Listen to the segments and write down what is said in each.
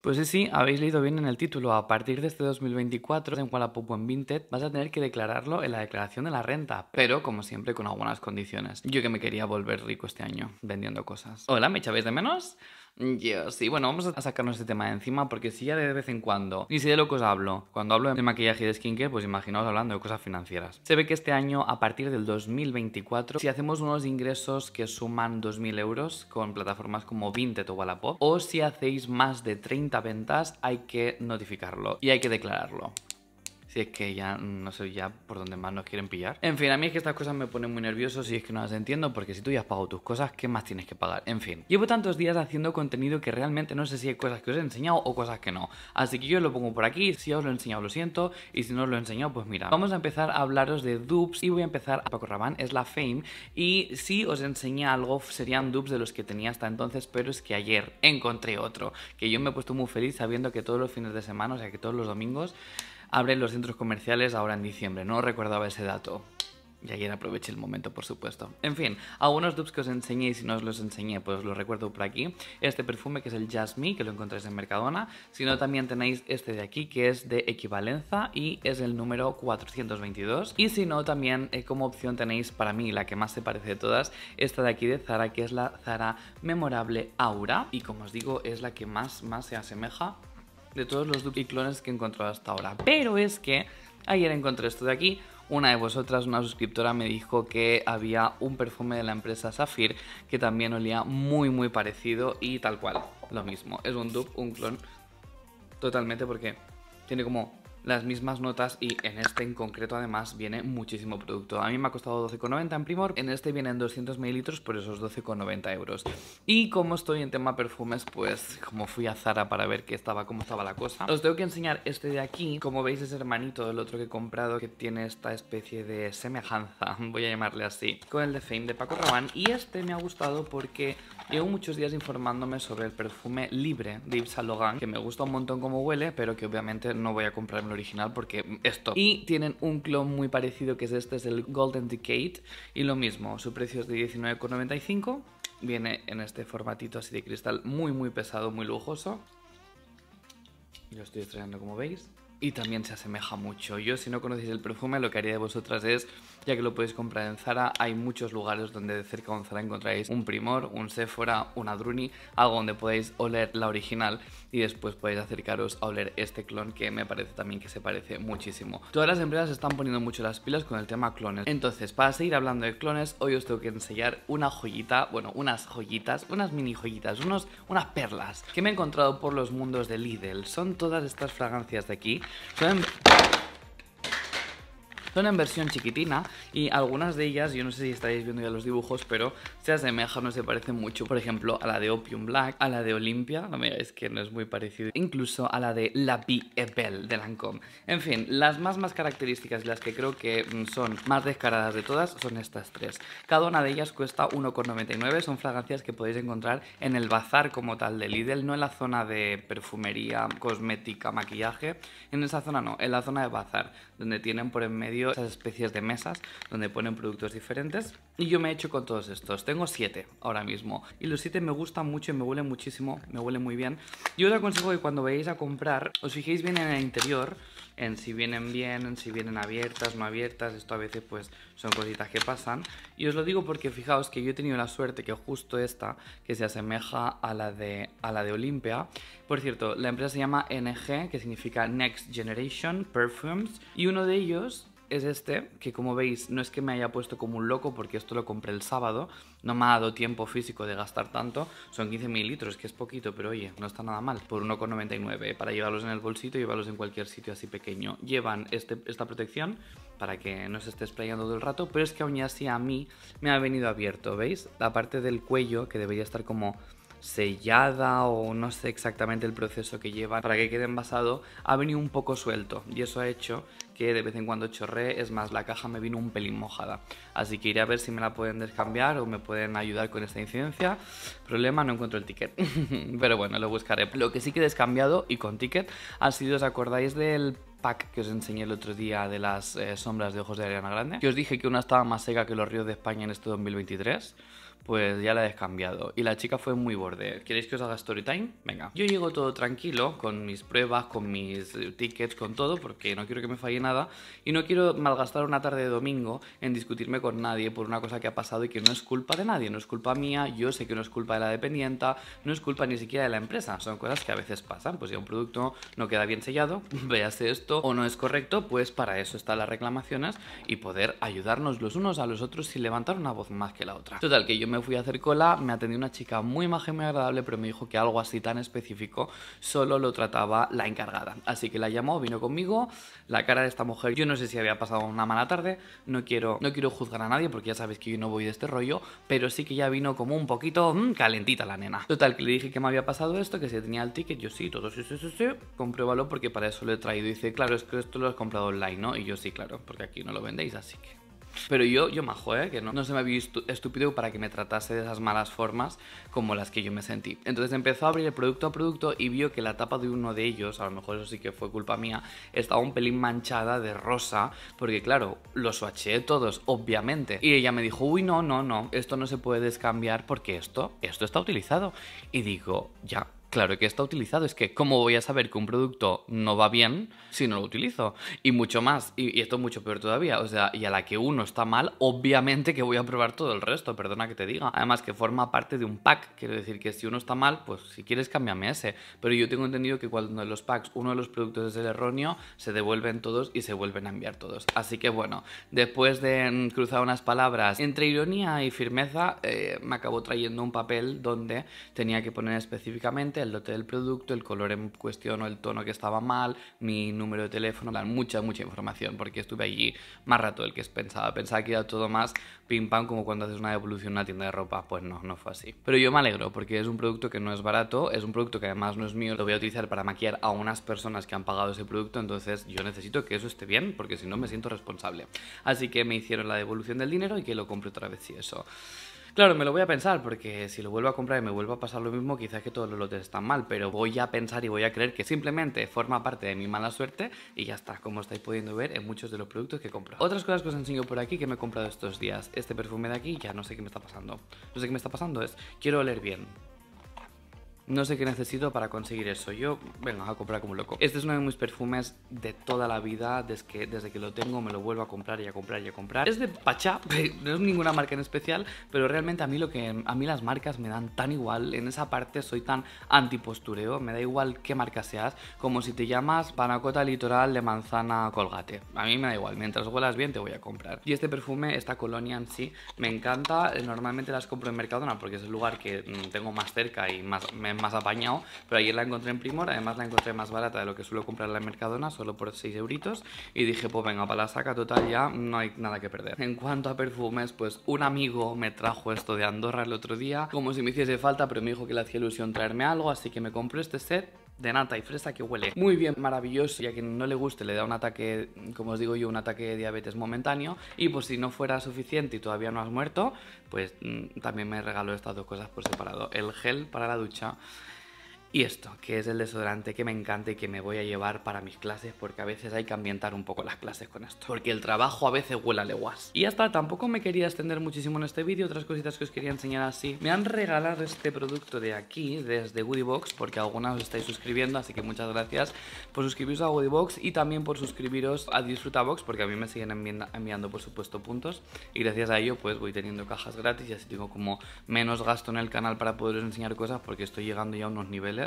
Pues sí, sí, habéis leído bien en el título. A partir de este 2024, en Wallapop o en Vinted, vas a tener que declararlo en la declaración de la renta, pero como siempre con algunas condiciones. Yo que me quería volver rico este año vendiendo cosas. Hola, ¿me echabais de menos? Yo sí, bueno, vamos a sacarnos este tema de encima porque si ya de vez en cuando, ni si de lo que os hablo, cuando hablo de maquillaje y de skincare, pues imaginaos hablando de cosas financieras. Se ve que este año, a partir del 2024, si hacemos unos ingresos que suman 2.000 euros con plataformas como Vinted o Wallapop, o si hacéis más de 30 ventas, hay que notificarlo y hay que declararlo es que ya no sé ya por dónde más nos quieren pillar. En fin, a mí es que estas cosas me ponen muy nervioso si es que no las entiendo, porque si tú ya has pagado tus cosas, ¿qué más tienes que pagar? En fin, llevo tantos días haciendo contenido que realmente no sé si hay cosas que os he enseñado o cosas que no. Así que yo lo pongo por aquí, si os lo he enseñado lo siento, y si no os lo he enseñado, pues mira. Vamos a empezar a hablaros de dupes y voy a empezar a Paco Rabán, es la Fame, y si os enseñé algo serían dupes de los que tenía hasta entonces, pero es que ayer encontré otro, que yo me he puesto muy feliz sabiendo que todos los fines de semana, o sea que todos los domingos, abren los centros comerciales ahora en diciembre. No recordaba ese dato. Y ayer aproveché el momento, por supuesto. En fin, algunos dupes que os enseñé y si no os los enseñé, pues los recuerdo por aquí. Este perfume que es el Jasmine, que lo encontráis en Mercadona. Si no, también tenéis este de aquí, que es de Equivalenza y es el número 422. Y si no, también eh, como opción tenéis para mí, la que más se parece de todas, esta de aquí de Zara, que es la Zara Memorable Aura. Y como os digo, es la que más, más se asemeja de todos los y clones que he encontrado hasta ahora. Pero es que ayer encontré esto de aquí. Una de vosotras, una suscriptora, me dijo que había un perfume de la empresa zafir que también olía muy muy parecido y tal cual, lo mismo. Es un dupe, un clon, totalmente porque tiene como las mismas notas y en este en concreto además viene muchísimo producto. A mí me ha costado 12,90 en Primor, en este vienen 200 ml por esos 12,90 euros. Y como estoy en tema perfumes, pues como fui a Zara para ver qué estaba, cómo estaba la cosa, os tengo que enseñar este de aquí. Como veis es hermanito del otro que he comprado que tiene esta especie de semejanza, voy a llamarle así, con el de Fame de Paco Rabanne. Y este me ha gustado porque llevo muchos días informándome sobre el perfume libre de Yves Saint que me gusta un montón como huele, pero que obviamente no voy a comprarme original porque esto. Y tienen un clon muy parecido que es este, es el Golden Decade. Y lo mismo, su precio es de 19,95. Viene en este formatito así de cristal muy muy pesado, muy lujoso. Y lo estoy estrenando como veis. Y también se asemeja mucho. Yo si no conocéis el perfume lo que haría de vosotras es ya que lo podéis comprar en Zara. Hay muchos lugares donde de cerca en Zara encontráis un Primor, un Sephora, una Druni, algo donde podéis oler la original y después podéis acercaros a oler este clon que me parece también que se parece muchísimo. Todas las empresas están poniendo mucho las pilas con el tema clones. Entonces, para seguir hablando de clones, hoy os tengo que enseñar una joyita, bueno, unas joyitas, unas mini joyitas, unos, unas perlas que me he encontrado por los mundos de Lidl. Son todas estas fragancias de aquí. Son... Son en versión chiquitina y algunas de ellas, yo no sé si estáis viendo ya los dibujos, pero se asemejan o se parecen mucho, por ejemplo, a la de Opium Black, a la de Olimpia, no me digáis que no es muy parecido, incluso a la de La Vie de Lancome, En fin, las más más características y las que creo que mm, son más descaradas de todas son estas tres. Cada una de ellas cuesta 1,99, son fragancias que podéis encontrar en el bazar como tal de Lidl, no en la zona de perfumería, cosmética, maquillaje, en esa zona no, en la zona de bazar, donde tienen por en medio esas especies de mesas donde ponen productos diferentes. Y yo me he hecho con todos estos. Tengo siete ahora mismo. Y los siete me gustan mucho y me huelen muchísimo, me huelen muy bien. Yo os aconsejo que cuando vayáis a comprar, os fijéis bien en el interior, en si vienen bien, en si vienen abiertas, no abiertas, esto a veces pues son cositas que pasan. Y os lo digo porque fijaos que yo he tenido la suerte que justo esta, que se asemeja a la de, a la de Olimpia, por cierto, la empresa se llama NG, que significa Next Generation Perfumes, y uno de ellos es este, que como veis no es que me haya puesto como un loco porque esto lo compré el sábado, no me ha dado tiempo físico de gastar tanto, son 15 mililitros, que es poquito, pero oye, no está nada mal, por 1,99, eh, para llevarlos en el bolsito, llevarlos en cualquier sitio así pequeño. Llevan este, esta protección para que no se esté explayando todo el rato, pero es que aún así a mí me ha venido abierto, ¿veis? La parte del cuello que debería estar como sellada o no sé exactamente el proceso que lleva para que quede envasado, ha venido un poco suelto y eso ha hecho que de vez en cuando chorré, es más, la caja me vino un pelín mojada. Así que iré a ver si me la pueden descambiar o me pueden ayudar con esta incidencia. Problema, no encuentro el ticket. Pero bueno, lo buscaré. Lo que sí que he descambiado y con ticket así sido, ¿os acordáis del pack que os enseñé el otro día de las eh, sombras de ojos de Ariana Grande? Que os dije que una estaba más seca que los ríos de España en este 2023 pues ya la he cambiado. Y la chica fue muy borde. ¿Queréis que os haga story time? Venga. Yo llego todo tranquilo, con mis pruebas, con mis eh, tickets, con todo, porque no quiero que me falle nada. Y no quiero malgastar una tarde de domingo en discutirme con nadie por una cosa que ha pasado y que no es culpa de nadie. No es culpa mía, yo sé que no es culpa de la dependienta, no es culpa ni siquiera de la empresa. Son cosas que a veces pasan. Pues si un producto no queda bien sellado, véase esto o no es correcto, pues para eso están las reclamaciones y poder ayudarnos los unos a los otros sin levantar una voz más que la otra. Total, que yo me fui a hacer cola, me atendió una chica muy maja y muy agradable, pero me dijo que algo así tan específico solo lo trataba la encargada. Así que la llamó, vino conmigo, la cara de esta mujer, yo no sé si había pasado una mala tarde, no quiero, no quiero juzgar a nadie porque ya sabéis que yo no voy de este rollo, pero sí que ya vino como un poquito mm, calentita la nena. Total, que le dije que me había pasado esto, que se tenía el ticket, yo sí, todo sí, sí, sí, sí, compruébalo porque para eso lo he traído. dice, claro, es que esto lo has comprado online, ¿no? Y yo sí, claro, porque aquí no lo vendéis, así que... Pero yo, yo majo, ¿eh? que no, no se me había estúpido para que me tratase de esas malas formas como las que yo me sentí. Entonces empezó a abrir el producto a producto y vio que la tapa de uno de ellos, a lo mejor eso sí que fue culpa mía, estaba un pelín manchada de rosa, porque claro, los swatché todos, obviamente. Y ella me dijo, uy, no, no, no, esto no se puede descambiar porque esto, esto está utilizado. Y digo, ya, Claro que está utilizado. Es que, ¿cómo voy a saber que un producto no va bien si no lo utilizo? Y mucho más, y, esto es mucho peor todavía. O sea, y a la que uno está mal, obviamente que voy a probar todo el resto, perdona que te diga. Además, que forma parte de un pack. Quiero decir que si uno está mal, pues si quieres, cámbiame ese. Pero yo tengo entendido que cuando en los packs uno de los productos es el erróneo, se devuelven todos y se vuelven a enviar todos. Así que, bueno, después de mm, cruzar unas palabras entre ironía y firmeza, eh, me acabó trayendo un papel donde tenía que poner específicamente el lote del producto, el color en cuestión o el tono que estaba mal, mi número de teléfono, dan mucha, mucha información, porque estuve allí más rato del que pensaba. Pensaba que era todo más pim pam como cuando haces una devolución en una tienda de ropa. Pues no, no fue así. Pero yo me alegro, porque es un producto que no es barato, es un producto que además no es mío, lo voy a utilizar para maquillar a unas personas que han pagado ese producto, entonces yo necesito que eso esté bien, porque si no me siento responsable. Así que me hicieron la devolución del dinero y que lo compre otra vez y eso. Claro, me lo voy a pensar, porque si lo vuelvo a comprar y me vuelvo a pasar lo mismo, quizás que todos los lotes están mal, pero voy a pensar y voy a creer que simplemente forma parte de mi mala suerte y ya está, como estáis pudiendo ver en muchos de los productos que compro. Otras cosas que os enseño por aquí que me he comprado estos días. Este perfume de aquí, ya no sé qué me está pasando. No sé qué me está pasando, es quiero oler bien. No sé qué necesito para conseguir eso. Yo, venga, a comprar como loco. Este es uno de mis perfumes de toda la vida. Desde que, desde que lo tengo me lo vuelvo a comprar y a comprar y a comprar. Es de Pachá, no es ninguna marca en especial, pero realmente a mí lo que a mí las marcas me dan tan igual. En esa parte soy tan antipostureo. Me da igual qué marca seas, como si te llamas Panacota Litoral de Manzana Colgate. A mí me da igual. Mientras huelas bien te voy a comprar. Y este perfume, esta colonia en sí, me encanta. Eh, normalmente las compro en Mercadona porque es el lugar que mm, tengo más cerca y más más apañado, pero ayer la encontré en Primor, además la encontré más barata de lo que suelo comprarla en Mercadona, solo por 6 euritos, y dije, pues venga, para la saca total ya no hay nada que perder. En cuanto a perfumes, pues un amigo me trajo esto de Andorra el otro día, como si me hiciese falta, pero me dijo que le hacía ilusión traerme algo, así que me compré este set de nata y fresa que huele muy bien, maravilloso. Y a quien no le guste le da un ataque, como os digo yo, un ataque de diabetes momentáneo. Y pues si no fuera suficiente y todavía no has muerto, pues mm, también me regaló estas dos cosas por separado. El gel para la ducha y esto, que es el desodorante que me encanta y que me voy a llevar para mis clases porque a veces hay que ambientar un poco las clases con esto, porque el trabajo a veces huele a leguas. Y hasta tampoco me quería extender muchísimo en este vídeo, otras cositas que os quería enseñar así. Me han regalado este producto de aquí, desde Woodybox, porque algunas os estáis suscribiendo, así que muchas gracias por suscribiros a Woodybox y también por suscribiros a Disfrutabox, porque a mí me siguen enviando, por supuesto, puntos y gracias a ello pues voy teniendo cajas gratis y así tengo como menos gasto en el canal para poderos enseñar cosas porque estoy llegando ya a unos niveles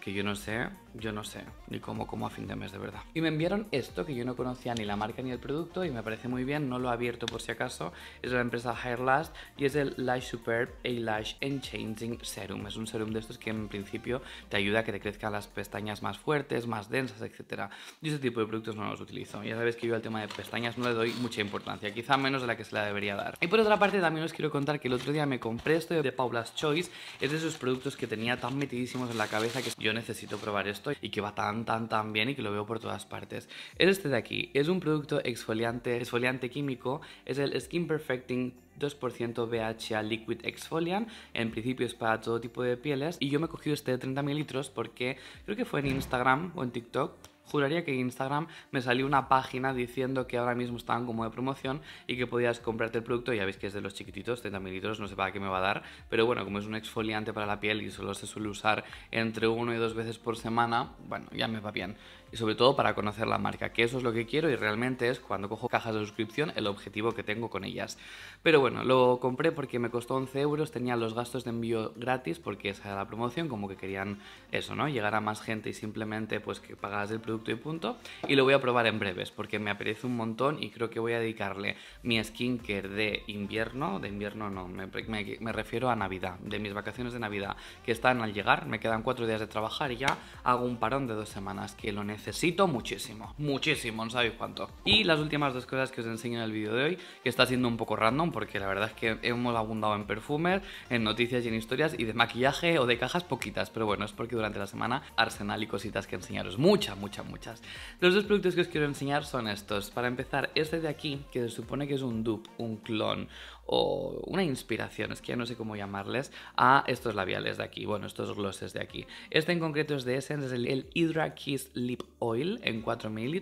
que yo no sé, yo no sé ni cómo como a fin de mes de verdad. Y me enviaron esto que yo no conocía ni la marca ni el producto y me parece muy bien, no lo he abierto por si acaso, es de la empresa Hairlast y es el Lash Superb Eyelash Enchanging Serum. Es un serum de estos que en principio te ayuda a que te crezcan las pestañas más fuertes, más densas, etc. Yo ese tipo de productos no los utilizo. Ya sabes que yo al tema de pestañas no le doy mucha importancia, quizá menos de la que se la debería dar. Y por otra parte también os quiero contar que el otro día me compré esto de Paula's Choice, es de esos productos que tenía tan metidísimos en la cabeza que yo necesito probar esto y que va tan, tan, tan bien y que lo veo por todas partes. Es este de aquí. Es un producto exfoliante, exfoliante químico. Es el Skin Perfecting 2% BHA Liquid Exfoliant. En principio es para todo tipo de pieles. Y yo me he cogido este de 30 mililitros porque creo que fue en Instagram o en TikTok Juraría que en Instagram me salió una página diciendo que ahora mismo estaban como de promoción y que podías comprarte el producto. Ya veis que es de los chiquititos, 30 mililitros, no sé para qué me va a dar. Pero bueno, como es un exfoliante para la piel y solo se suele usar entre uno y dos veces por semana, bueno, ya me va bien y sobre todo para conocer la marca, que eso es lo que quiero y realmente es cuando cojo cajas de suscripción el objetivo que tengo con ellas. Pero bueno, lo compré porque me costó 11 euros, tenía los gastos de envío gratis porque esa era la promoción, como que querían eso, ¿no? Llegar a más gente y simplemente pues que pagas el producto y punto. Y lo voy a probar en breves porque me apetece un montón y creo que voy a dedicarle mi skincare de invierno, de invierno no, me, refiero a Navidad, de mis vacaciones de Navidad, que están al llegar, me quedan cuatro días de trabajar y ya hago un parón de dos semanas que lo necesito necesito muchísimo, muchísimo, no sabéis cuánto. Y las últimas dos cosas que os enseño en el vídeo de hoy, que está siendo un poco random porque la verdad es que hemos abundado en perfumes, en noticias y en historias y de maquillaje o de cajas poquitas, pero bueno, es porque durante la semana arsenal y cositas que enseñaros, muchas, muchas, muchas. Los dos productos que os quiero enseñar son estos. Para empezar, este de aquí, que se supone que es un dupe, un clon o una inspiración, es que ya no sé cómo llamarles, a estos labiales de aquí, bueno, estos glosses de aquí. Este en concreto es de Essence, es el, Hydra Kiss Lip Oil en 4 ml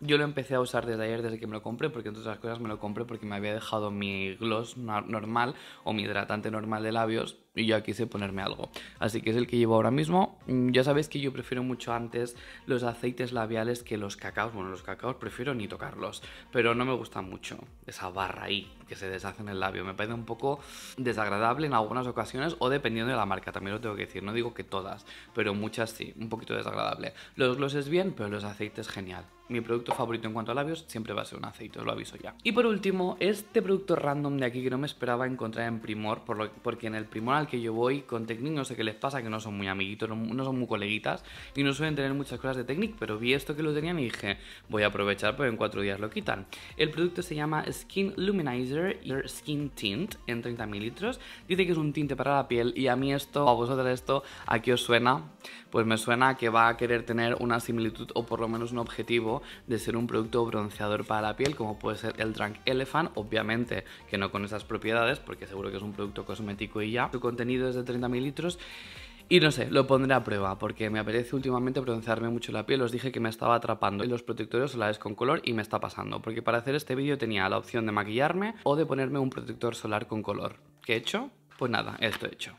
Yo lo empecé a usar desde ayer, desde que me lo compré, porque entre otras cosas me lo compré porque me había dejado mi gloss normal o mi hidratante normal de labios y ya quise ponerme algo. Así que es el que llevo ahora mismo. Mm, ya sabéis que yo prefiero mucho antes los aceites labiales que los cacaos. Bueno, los cacaos prefiero ni tocarlos, pero no me gusta mucho esa barra ahí que se deshace en el labio. Me parece un poco desagradable en algunas ocasiones o dependiendo de la marca, también lo tengo que decir. No digo que todas, pero muchas sí, un poquito desagradable. Los glosses bien, pero los aceites genial mi producto favorito en cuanto a labios siempre va a ser un aceite, os lo aviso ya. Y por último, este producto random de aquí que no me esperaba encontrar en Primor, por lo, porque en el Primor al que yo voy, con Technic no sé qué les pasa, que no son muy amiguitos, no, son muy coleguitas y no suelen tener muchas cosas de Technic, pero vi esto que lo tenían y dije, voy a aprovechar, pero en cuatro días lo quitan. El producto se llama Skin Luminizer Your Skin Tint en 30 mililitros. Dice que es un tinte para la piel y a mí esto, a vosotros esto, ¿a qué os suena? Pues me suena que va a querer tener una similitud o por lo menos un objetivo de ser un producto bronceador para la piel, como puede ser el Drunk Elephant, obviamente que no con esas propiedades, porque seguro que es un producto cosmético y ya. Su contenido es de 30 mililitros. Y no sé, lo pondré a prueba porque me apetece últimamente broncearme mucho la piel. Os dije que me estaba atrapando Y los protectores solares con color y me está pasando. Porque para hacer este vídeo tenía la opción de maquillarme o de ponerme un protector solar con color. ¿Qué he hecho? Pues nada, esto he hecho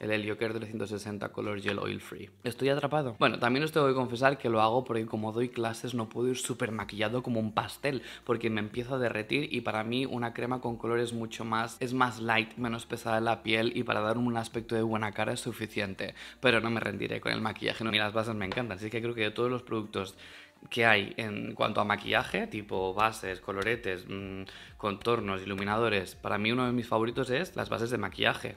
el Helioker 360 Color Gel Oil Free. Estoy atrapado. Bueno, también os tengo que confesar que lo hago porque como doy clases no puedo ir súper maquillado como un pastel porque me empiezo a derretir y para mí una crema con es mucho más, es más light, menos pesada en la piel y para dar un aspecto de buena cara es suficiente. Pero no me rendiré con el maquillaje, no, ni las bases me encantan, así que creo que de todos los productos que hay en cuanto a maquillaje, tipo bases, coloretes, mm, contornos, iluminadores. Para mí uno de mis favoritos es las bases de maquillaje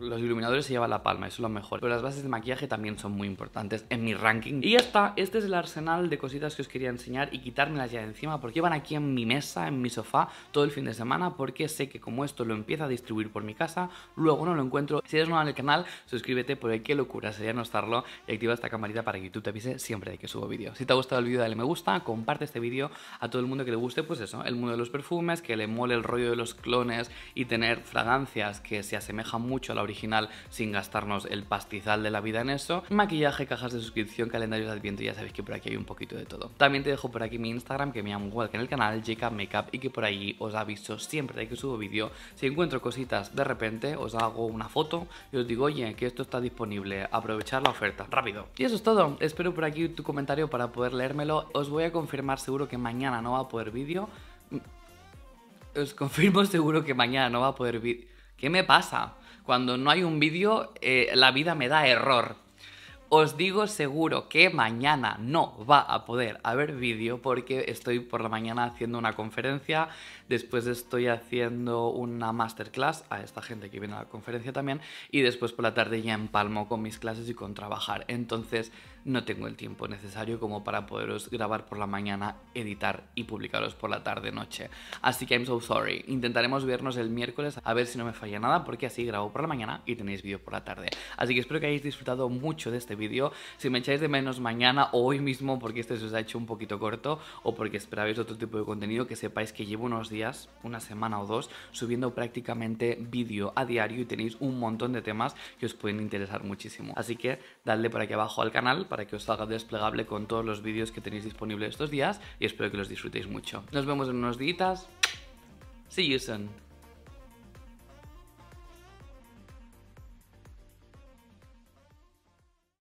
los iluminadores se lleva la palma, eso es lo mejor. Pero las bases de maquillaje también son muy importantes en mi ranking. Y ya está, este es el arsenal de cositas que os quería enseñar y quitármelas ya de encima porque van aquí en mi mesa, en mi sofá, todo el fin de semana porque sé que como esto lo empieza a distribuir por mi casa, luego no lo encuentro. Si eres nuevo en el canal, suscríbete porque qué locura sería no estarlo y activa esta camarita para que YouTube te avise siempre de que subo vídeo. Si te ha gustado el vídeo, dale me gusta, comparte este vídeo a todo el mundo que le guste, pues eso, el mundo de los perfumes, que le mole el rollo de los clones y tener fragancias que se asemejan mucho a la original sin gastarnos el pastizal de la vida en eso. Maquillaje, cajas de suscripción, calendarios de adviento, ya sabéis que por aquí hay un poquito de todo. También te dejo por aquí mi Instagram, que me llamo igual que en el canal, JK Makeup, y que por ahí os aviso siempre de que subo vídeo. Si encuentro cositas de repente, os hago una foto y os digo, oye, que esto está disponible, aprovechar la oferta, rápido. Y eso es todo, espero por aquí tu comentario para poder leérmelo. Os voy a confirmar seguro que mañana no va a poder vídeo. Mm, os confirmo seguro que mañana no va a poder vídeo. ¿Qué me pasa? Cuando no hay un vídeo, eh, la vida me da error. Os digo seguro que mañana no va a poder haber vídeo porque estoy por la mañana haciendo una conferencia, después estoy haciendo una masterclass a esta gente que viene a la conferencia también y después por la tarde ya empalmo con mis clases y con trabajar. Entonces no tengo el tiempo necesario como para poderos grabar por la mañana, editar y publicaros por la tarde-noche. Así que I'm so sorry. Intentaremos vernos el miércoles a ver si no me falla nada, porque así grabo por la mañana y tenéis vídeo por la tarde. Así que espero que hayáis disfrutado mucho de este vídeo. Si me echáis de menos mañana o hoy mismo, porque este se os ha hecho un poquito corto, o porque esperabais otro tipo de contenido, que sepáis que llevo unos días, una semana o dos, subiendo prácticamente vídeo a diario y tenéis un montón de temas que os pueden interesar muchísimo. Así que dadle por aquí abajo al canal que os salga desplegable con todos los vídeos que tenéis disponibles estos días y espero que los disfrutéis mucho. Nos vemos en unos días. See you soon.